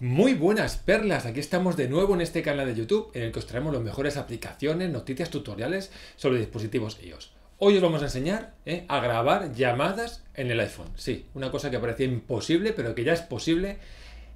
Muy buenas perlas, aquí estamos de nuevo en este canal de YouTube en el que os traemos las mejores aplicaciones, noticias, tutoriales sobre dispositivos iOS. Hoy os vamos a enseñar eh, a grabar llamadas en el iPhone. Sí, una cosa que parecía imposible pero que ya es posible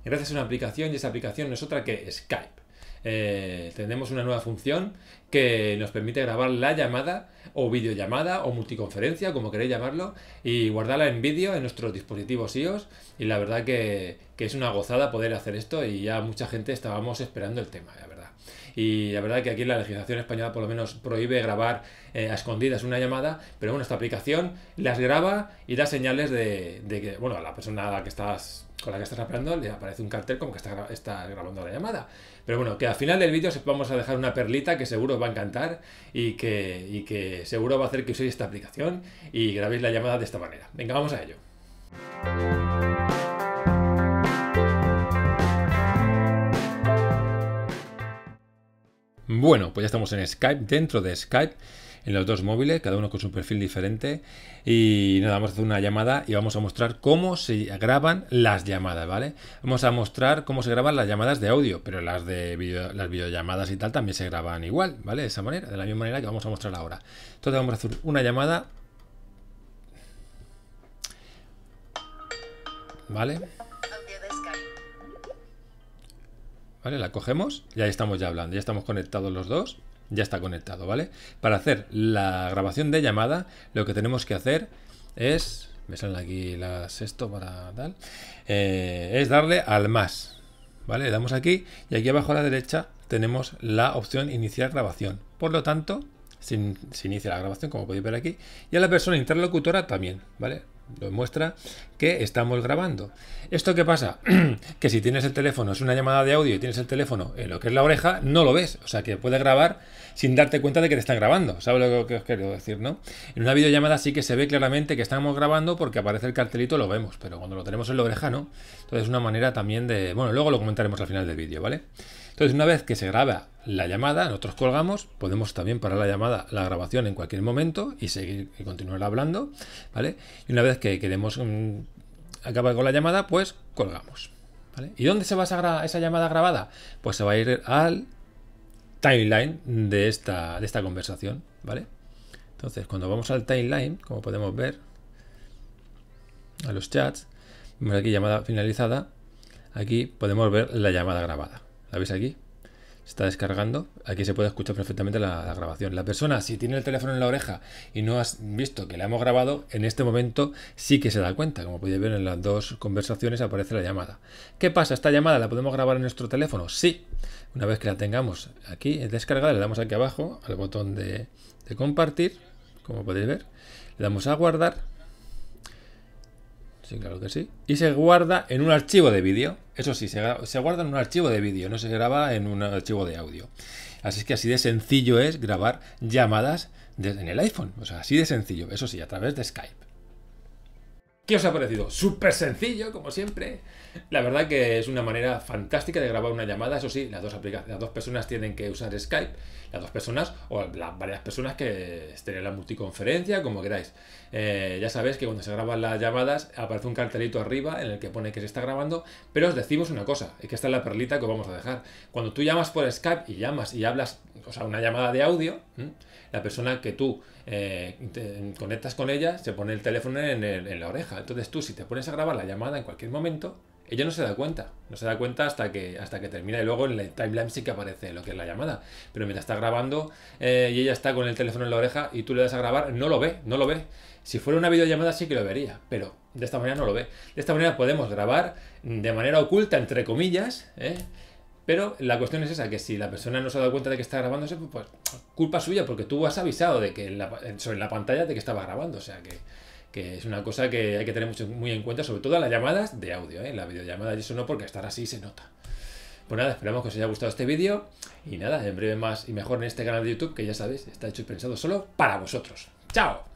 gracias a una aplicación y esa aplicación no es otra que Skype. Eh, tenemos una nueva función que nos permite grabar la llamada o videollamada o multiconferencia, como queréis llamarlo, y guardarla en vídeo en nuestros dispositivos iOS. Y la verdad que, es una gozada poder hacer esto y ya mucha gente estábamos esperando el tema, la verdad. Y la verdad que aquí la legislación española por lo menos prohíbe grabar eh, a escondidas una llamada, pero bueno, esta aplicación las graba y da señales de, que, bueno, la persona a la que estás con la que estás hablando le aparece un cartel como que está, está grabando la llamada. Pero bueno, que al final del vídeo os vamos a dejar una perlita que seguro os va a encantar y que, y que seguro va a hacer que uséis esta aplicación y grabéis la llamada de esta manera. Venga, vamos a ello. Bueno, pues ya estamos en Skype, dentro de Skype, en los dos móviles, cada uno con su perfil diferente. Y nos vamos a hacer una llamada y vamos a mostrar cómo se graban las llamadas, ¿vale? Vamos a mostrar cómo se graban las llamadas de audio, pero las de las videollamadas y tal también se graban igual, ¿vale? De esa manera, de la misma manera que vamos a mostrar ahora. Entonces vamos a hacer una llamada. ¿Vale? ¿vale? La cogemos ya estamos ya hablando, ya estamos conectados los dos, ya está conectado, ¿vale? Para hacer la grabación de llamada, lo que tenemos que hacer es, me salen aquí las esto para tal, eh, es darle al más, ¿vale? Le damos aquí y aquí abajo a la derecha tenemos la opción iniciar grabación. Por lo tanto, se, inicia la grabación, como podéis ver aquí, y a la persona interlocutora también, ¿vale? lo muestra que estamos grabando. ¿Esto qué pasa? que si tienes el teléfono, es una llamada de audio y tienes el teléfono en lo que es la oreja, no lo ves. O sea que puede grabar sin darte cuenta de que te están grabando. ¿Sabes lo que os quiero decir, no? En una videollamada sí que se ve claramente que estamos grabando porque aparece el cartelito, lo vemos, pero cuando lo tenemos en la oreja, no. Entonces es una manera también de. Bueno, luego lo comentaremos al final del vídeo, ¿vale? Entonces, una vez que se graba la llamada, nosotros colgamos, podemos también parar la llamada, la grabación en cualquier momento y seguir y continuar hablando, ¿vale? Y una vez que queremos mm, acabar con la llamada, pues colgamos. ¿Y dónde se va a esa llamada grabada? Pues se va a ir al timeline de esta, de esta conversación, ¿vale? Entonces, cuando vamos al timeline, como podemos ver, a los chats, vemos aquí llamada finalizada, aquí podemos ver la llamada grabada. ¿La veis aquí? está descargando. Aquí se puede escuchar perfectamente la, grabación. La persona, si tiene el teléfono en la oreja y no has visto que la hemos grabado, en este momento sí que se da cuenta. Como podéis ver en las dos conversaciones aparece la llamada. ¿Qué pasa? ¿Esta llamada la podemos grabar en nuestro teléfono? Sí. Una vez que la tengamos aquí descargada, le damos aquí abajo al botón de, de compartir, como podéis ver. Le damos a guardar Sí, claro que sí. Y se guarda en un archivo de vídeo. Eso sí, se, guarda en un archivo de vídeo, no se graba en un archivo de audio. Así es que así de sencillo es grabar llamadas desde en el iPhone. O sea, así de sencillo. Eso sí, a través de Skype. ¿Qué os ha parecido? Súper sencillo, como siempre. La verdad que es una manera fantástica de grabar una llamada. Eso sí, las dos, las dos personas tienen que usar Skype. Las dos personas o las varias personas que estén en la multiconferencia, como queráis. Eh, ya sabéis que cuando se graban las llamadas aparece un cartelito arriba en el que pone que se está grabando. Pero os decimos una cosa, es que esta es la perlita que os vamos a dejar. Cuando tú llamas por Skype y llamas y hablas, o sea, una llamada de audio, la persona que tú eh, conectas con ella se pone el teléfono en la oreja. Entonces tú, si te pones a grabar la llamada en cualquier momento, ella no se da cuenta. No se da cuenta hasta que, hasta que termina. Y luego en el timeline sí que aparece lo que es la llamada. Pero mientras está grabando eh, y ella está con el teléfono en la oreja y tú le das a grabar, no lo ve, no lo ve. Si fuera una videollamada sí que lo vería, pero de esta manera no lo ve. De esta manera podemos grabar de manera oculta, entre comillas, ¿eh? Pero la cuestión es esa, que si la persona no se ha dado cuenta de que está grabándose, pues, pues culpa suya, porque tú has avisado de que sobre la pantalla de que estaba grabando. O sea que que es una cosa que hay que tener muy en cuenta, sobre todo en las llamadas de audio, ¿eh? En las videollamadas y eso no, porque estar así se nota. Pues nada, esperamos que os haya gustado este vídeo y nada, en breve más y mejor en este canal de YouTube que ya sabéis, está hecho y pensado solo para vosotros. ¡Chao!